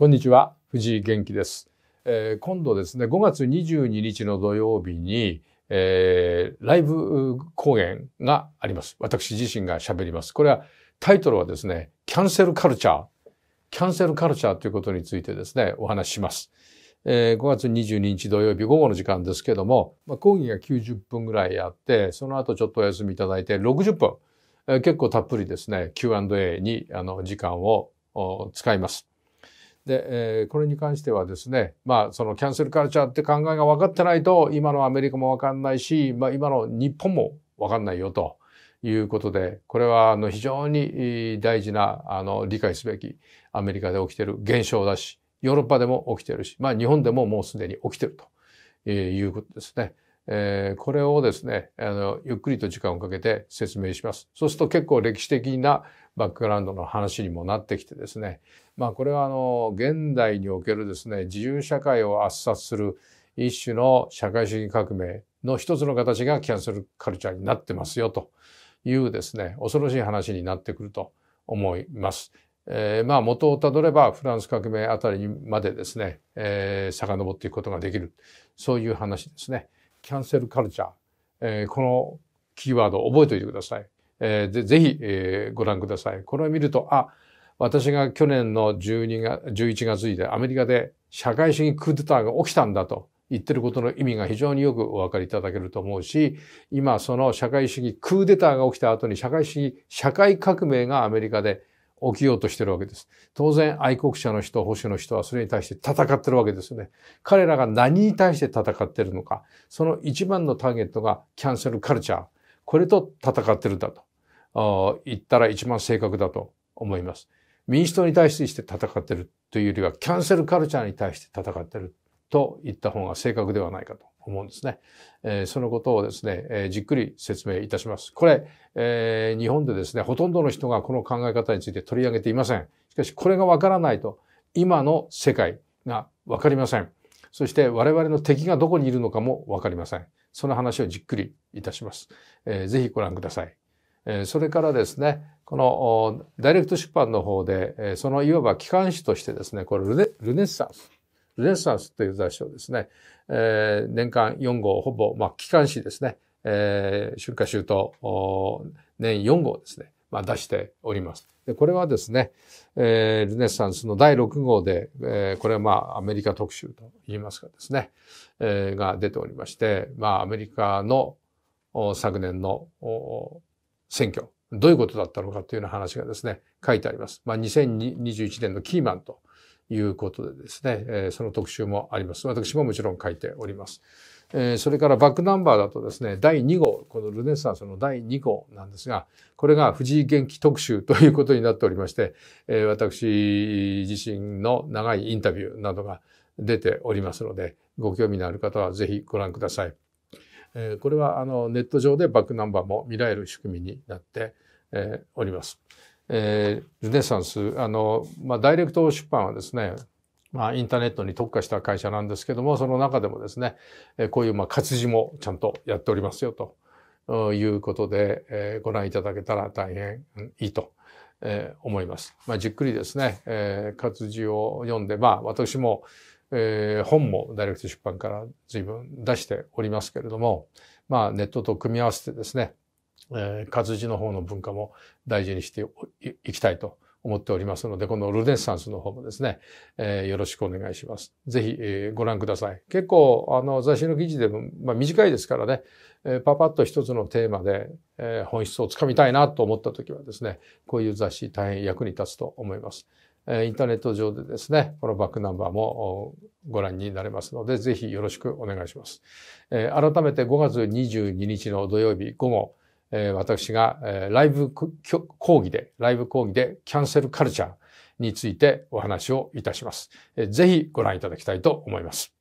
こんにちは藤井元気です、えー、今度ですね5月22日の土曜日に、えー、ライブ公演があります私自身が喋りますこれはタイトルはですねキャンセルカルチャーキャンセルカルチャーということについてですねお話しします、えー、5月22日土曜日午後の時間ですけども、まあ、講義が90分ぐらいあってその後ちょっとお休みいただいて60分え結構たっぷりですね Q&A にあの時間を使います。で、えー、これに関してはですね、まあ、そのキャンセルカルチャーって考えが分かってないと、今のアメリカも分かんないし、まあ、今の日本も分かんないよということで、これはあの非常に大事な、あの、理解すべきアメリカで起きてる現象だし、ヨーロッパでも起きてるし、まあ、日本でももうすでに起きてるということですね。えー、これをですねあのゆっくりと時間をかけて説明します。そうすると結構歴史的なバックグラウンドの話にもなってきてですね、まあ、これはあの現代におけるですね自由社会を圧殺する一種の社会主義革命の一つの形がキャンセルカルチャーになってますよというですね恐ろしい話になってくると思います。えー、まあ元をたどればフランス革命あたりまでですね、えー、遡っていくことができるそういう話ですね。キャンセルカルチャー、えー、このキーワードを覚えておいてください。えー、でぜひ、えー、ご覧ください。これを見ると、あ、私が去年の12月11月でアメリカで社会主義クーデターが起きたんだと言ってることの意味が非常によくお分かりいただけると思うし、今その社会主義クーデターが起きた後に社会主義、社会革命がアメリカで起きようとしてるわけです。当然、愛国者の人、保守の人はそれに対して戦ってるわけですよね。彼らが何に対して戦ってるのか、その一番のターゲットがキャンセルカルチャー、これと戦ってるんだと言ったら一番正確だと思います。民主党に対して戦ってるというよりは、キャンセルカルチャーに対して戦ってると言った方が正確ではないかと。思うんですね。えー、そのことをですね、えー、じっくり説明いたします。これ、えー、日本でですね、ほとんどの人がこの考え方について取り上げていません。しかし、これがわからないと、今の世界がわかりません。そして我々の敵がどこにいるのかもわかりません。その話をじっくりいたします。えー、ぜひご覧ください。えー、それからですね、このダイレクト出版の方で、えー、そのいわば機関紙としてですね、これルネルネッサンス。ルネサンスという雑誌をですね、えー、年間4号、ほぼ、まあ、機関誌ですね、えー、春夏秋冬、年4号ですね、まあ、出しております。で、これはですね、えー、ルネサンスの第6号で、えー、これはまあ、アメリカ特集と言いますかですね、えー、が出ておりまして、まあ、アメリカの昨年の選挙、どういうことだったのかというような話がですね、書いてあります。まあ、2021年のキーマンということでですね、えその特集もあります。私ももちろん書いております。えそれからバックナンバーだとですね、第2号、このルネサンスの第2号なんですが、これが藤井元気特集ということになっておりまして、え私自身の長いインタビューなどが出ておりますので、ご興味のある方はぜひご覧ください。えこれはあのネット上でバックナンバーも見られる仕組みになって、えおります。えー、ルネサンス、あの、まあ、ダイレクト出版はですね、まあ、インターネットに特化した会社なんですけども、その中でもですね、えー、こういう、まあ、活字もちゃんとやっておりますよ、ということで、えー、ご覧いただけたら大変いいと。えー、思います。まあ、じっくりですね、えー、活字を読んで、まあ、私も、えー、本もダイレクト出版から随分出しておりますけれども、まあ、ネットと組み合わせてですね、えー、活字の方の文化も大事にしていきたいと思っておりますので、このルネッサンスの方もですね、えー、よろしくお願いします。ぜひ、えー、ご覧ください。結構、あの、雑誌の記事でも、まあ、短いですからね、えー、パパッと一つのテーマで、えー、本質をつかみたいなと思った時はですね、こういう雑誌大変役に立つと思います。えー、インターネット上でですね、このバックナンバーもご覧になれますので、ぜひよろしくお願いします。えー、改めて5月22日の土曜日午後、え私が、えライブ講義で、ライブ講義でキャンセルカルチャーについてお話をいたします。えぜひご覧いただきたいと思います。